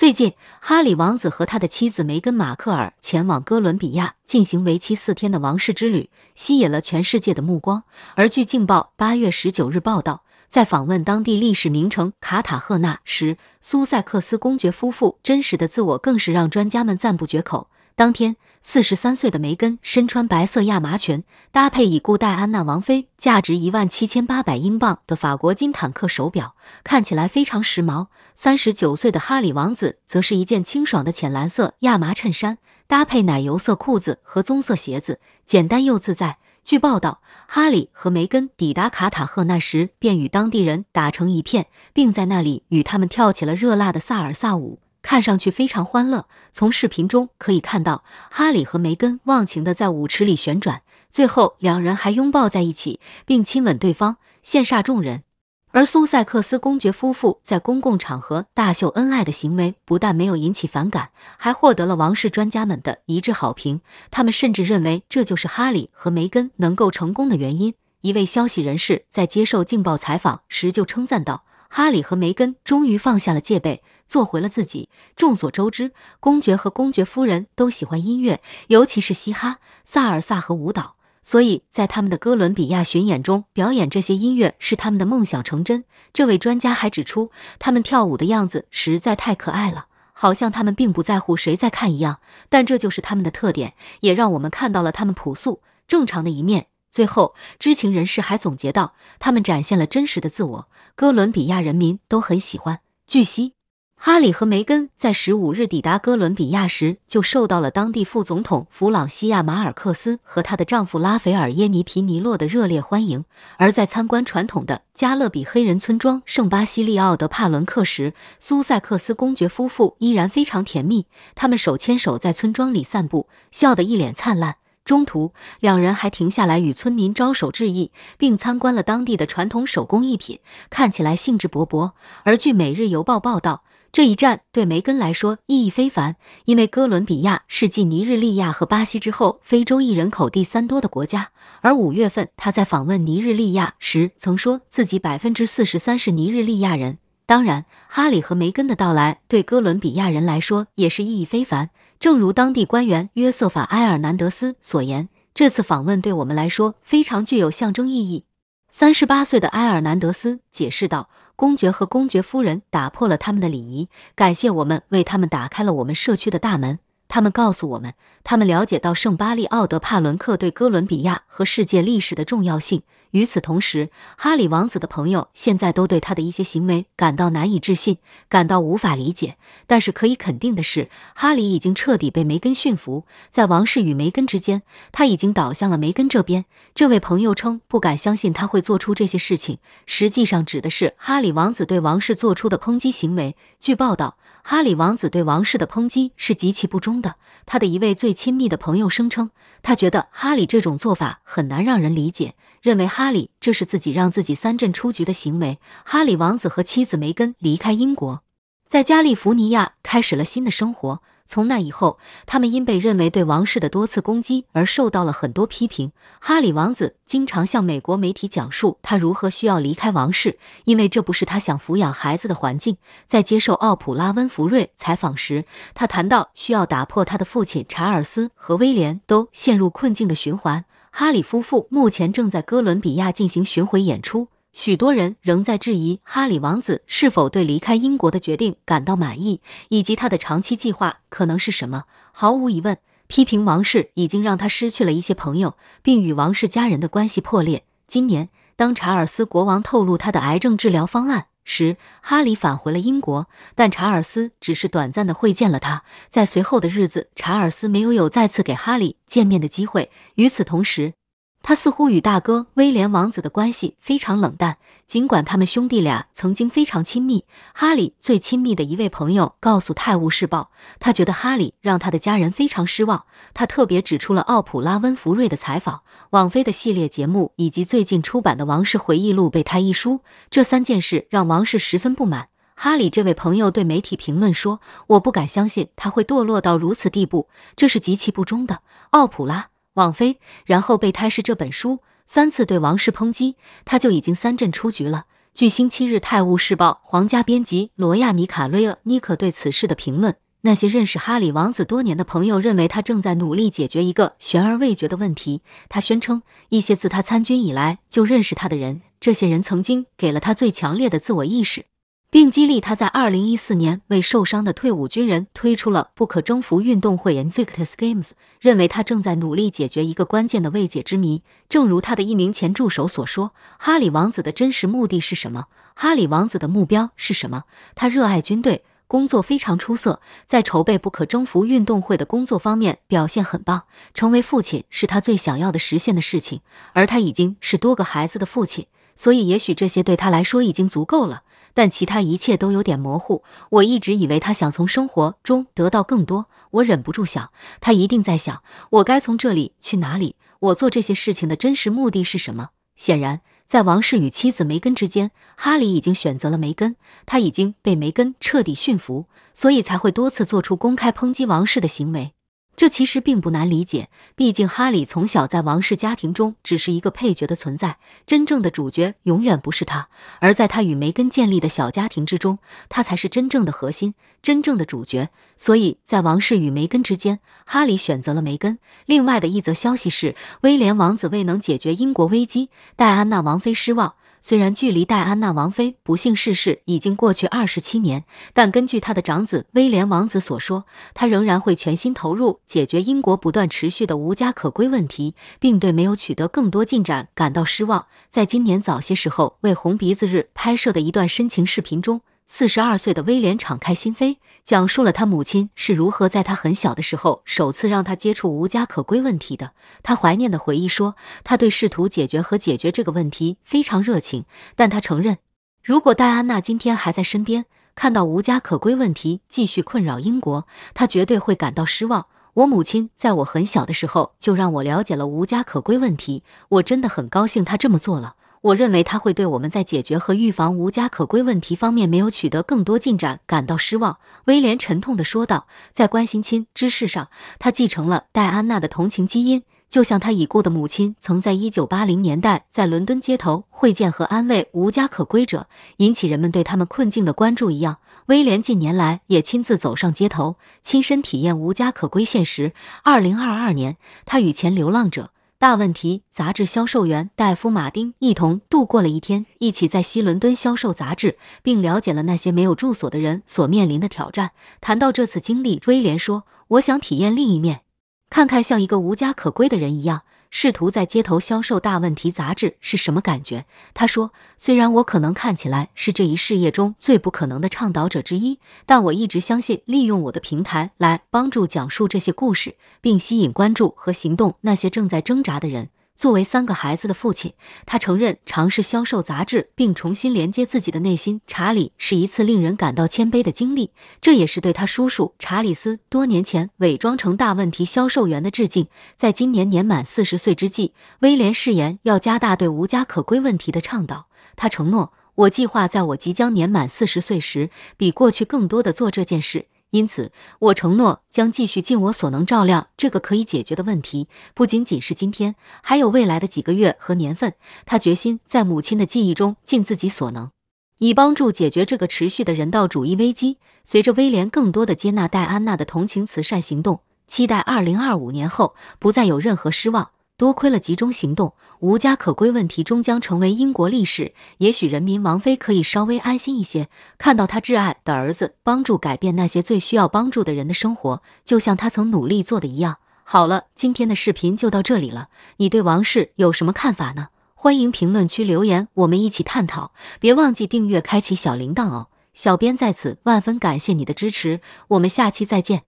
最近，哈里王子和他的妻子梅根·马克尔前往哥伦比亚进行为期四天的王室之旅，吸引了全世界的目光。而据《镜报》八月十九日报道，在访问当地历史名城卡塔赫纳时，苏塞克斯公爵夫妇真实的自我更是让专家们赞不绝口。当天，四十三岁的梅根身穿白色亚麻裙，搭配已故戴安娜王妃价值一万七千八百英镑的法国金坦克手表，看起来非常时髦。三十九岁的哈里王子则是一件清爽的浅蓝色亚麻衬衫，搭配奶油色裤子和棕色鞋子，简单又自在。据报道，哈里和梅根抵达卡塔赫纳时便与当地人打成一片，并在那里与他们跳起了热辣的萨尔萨舞。看上去非常欢乐。从视频中可以看到，哈里和梅根忘情的在舞池里旋转，最后两人还拥抱在一起，并亲吻对方，羡煞众人。而苏塞克斯公爵夫妇在公共场合大秀恩爱的行为，不但没有引起反感，还获得了王室专家们的一致好评。他们甚至认为这就是哈里和梅根能够成功的原因。一位消息人士在接受《镜报》采访时就称赞道：“哈里和梅根终于放下了戒备。”做回了自己。众所周知，公爵和公爵夫人都喜欢音乐，尤其是嘻哈、萨尔萨和舞蹈，所以在他们的哥伦比亚巡演中表演这些音乐是他们的梦想成真。这位专家还指出，他们跳舞的样子实在太可爱了，好像他们并不在乎谁在看一样。但这就是他们的特点，也让我们看到了他们朴素、正常的一面。最后，知情人士还总结到，他们展现了真实的自我，哥伦比亚人民都很喜欢。据悉。哈里和梅根在十五日抵达哥伦比亚时，就受到了当地副总统弗朗西亚·马尔克斯和他的丈夫拉斐尔·耶尼皮尼洛的热烈欢迎。而在参观传统的加勒比黑人村庄圣巴西利奥德帕伦克时，苏塞克斯公爵夫妇依然非常甜蜜，他们手牵手在村庄里散步，笑得一脸灿烂。中途，两人还停下来与村民招手致意，并参观了当地的传统手工艺品，看起来兴致勃勃。而据《每日邮报》报道，这一战对梅根来说意义非凡，因为哥伦比亚是继尼日利亚和巴西之后非洲裔人口第三多的国家。而五月份他在访问尼日利亚时曾说自己百分之四十三是尼日利亚人。当然，哈里和梅根的到来对哥伦比亚人来说也是意义非凡。正如当地官员约瑟法埃尔南德斯所言，这次访问对我们来说非常具有象征意义。三十八岁的埃尔南德斯解释道。公爵和公爵夫人打破了他们的礼仪，感谢我们为他们打开了我们社区的大门。他们告诉我们，他们了解到圣巴利奥德帕伦克对哥伦比亚和世界历史的重要性。与此同时，哈里王子的朋友现在都对他的一些行为感到难以置信，感到无法理解。但是可以肯定的是，哈里已经彻底被梅根驯服。在王室与梅根之间，他已经倒向了梅根这边。这位朋友称不敢相信他会做出这些事情，实际上指的是哈里王子对王室做出的抨击行为。据报道，哈里王子对王室的抨击是极其不忠的。他的一位最亲密的朋友声称，他觉得哈里这种做法很难让人理解。认为哈里这是自己让自己三阵出局的行为。哈里王子和妻子梅根离开英国，在加利福尼亚开始了新的生活。从那以后，他们因被认为对王室的多次攻击而受到了很多批评。哈里王子经常向美国媒体讲述他如何需要离开王室，因为这不是他想抚养孩子的环境。在接受奥普拉·温弗瑞采访时，他谈到需要打破他的父亲查尔斯和威廉都陷入困境的循环。哈里夫妇目前正在哥伦比亚进行巡回演出，许多人仍在质疑哈里王子是否对离开英国的决定感到满意，以及他的长期计划可能是什么。毫无疑问，批评王室已经让他失去了一些朋友，并与王室家人的关系破裂。今年，当查尔斯国王透露他的癌症治疗方案。时，哈里返回了英国，但查尔斯只是短暂的会见了他。在随后的日子，查尔斯没有有再次给哈里见面的机会。与此同时，他似乎与大哥威廉王子的关系非常冷淡，尽管他们兄弟俩曾经非常亲密。哈里最亲密的一位朋友告诉《泰晤士报》，他觉得哈里让他的家人非常失望。他特别指出了奥普拉·温弗瑞的采访、王飞的系列节目以及最近出版的王室回忆录备胎一书这三件事让王室十分不满。哈里这位朋友对媒体评论说：“我不敢相信他会堕落到如此地步，这是极其不忠的。”奥普拉。放飞，然后被《泰是这本书三次对王室抨击，他就已经三阵出局了。据星期日《泰晤士报》皇家编辑罗亚尼卡瑞尔尼克对此事的评论，那些认识哈里王子多年的朋友认为他正在努力解决一个悬而未决的问题。他宣称，一些自他参军以来就认识他的人，这些人曾经给了他最强烈的自我意识。并激励他在二零一四年为受伤的退伍军人推出了不可征服运动会 （Invictus Games）。认为他正在努力解决一个关键的未解之谜，正如他的一名前助手所说：“哈里王子的真实目的是什么？哈里王子的目标是什么？他热爱军队，工作非常出色，在筹备不可征服运动会的工作方面表现很棒。成为父亲是他最想要的实现的事情，而他已经是多个孩子的父亲，所以也许这些对他来说已经足够了。”但其他一切都有点模糊。我一直以为他想从生活中得到更多。我忍不住想，他一定在想，我该从这里去哪里？我做这些事情的真实目的是什么？显然，在王室与妻子梅根之间，哈里已经选择了梅根，他已经被梅根彻底驯服，所以才会多次做出公开抨击王室的行为。这其实并不难理解，毕竟哈里从小在王室家庭中只是一个配角的存在，真正的主角永远不是他。而在他与梅根建立的小家庭之中，他才是真正的核心，真正的主角。所以在王室与梅根之间，哈里选择了梅根。另外的一则消息是，威廉王子未能解决英国危机，戴安娜王妃失望。虽然距离戴安娜王妃不幸逝世已经过去二十七年，但根据她的长子威廉王子所说，他仍然会全心投入解决英国不断持续的无家可归问题，并对没有取得更多进展感到失望。在今年早些时候为红鼻子日拍摄的一段深情视频中。四十二岁的威廉敞开心扉，讲述了他母亲是如何在他很小的时候首次让他接触无家可归问题的。他怀念的回忆说：“他对试图解决和解决这个问题非常热情。”但他承认，如果戴安娜今天还在身边，看到无家可归问题继续困扰英国，他绝对会感到失望。我母亲在我很小的时候就让我了解了无家可归问题，我真的很高兴她这么做了。我认为他会对我们在解决和预防无家可归问题方面没有取得更多进展感到失望，威廉沉痛的说道。在关心亲知事上，他继承了戴安娜的同情基因，就像他已故的母亲曾在一九八零年代在伦敦街头会见和安慰无家可归者，引起人们对他们困境的关注一样，威廉近年来也亲自走上街头，亲身体验无家可归现实。二零二二年，他与前流浪者。大问题杂志销售员戴夫·马丁一同度过了一天，一起在西伦敦销售杂志，并了解了那些没有住所的人所面临的挑战。谈到这次经历，威廉说：“我想体验另一面，看看像一个无家可归的人一样。”试图在街头销售大问题杂志是什么感觉？他说：“虽然我可能看起来是这一事业中最不可能的倡导者之一，但我一直相信，利用我的平台来帮助讲述这些故事，并吸引关注和行动那些正在挣扎的人。”作为三个孩子的父亲，他承认尝试销售杂志并重新连接自己的内心。查理是一次令人感到谦卑的经历，这也是对他叔叔查理斯多年前伪装成大问题销售员的致敬。在今年年满四十岁之际，威廉誓言要加大对无家可归问题的倡导。他承诺：“我计划在我即将年满四十岁时，比过去更多的做这件事。”因此，我承诺将继续尽我所能照料这个可以解决的问题，不仅仅是今天，还有未来的几个月和年份。他决心在母亲的记忆中尽自己所能，以帮助解决这个持续的人道主义危机。随着威廉更多的接纳戴安娜的同情慈善行动，期待二零二五年后不再有任何失望。多亏了集中行动，无家可归问题终将成为英国历史。也许人民王妃可以稍微安心一些，看到他挚爱的儿子帮助改变那些最需要帮助的人的生活，就像他曾努力做的一样。好了，今天的视频就到这里了。你对王室有什么看法呢？欢迎评论区留言，我们一起探讨。别忘记订阅、开启小铃铛哦！小编在此万分感谢你的支持，我们下期再见。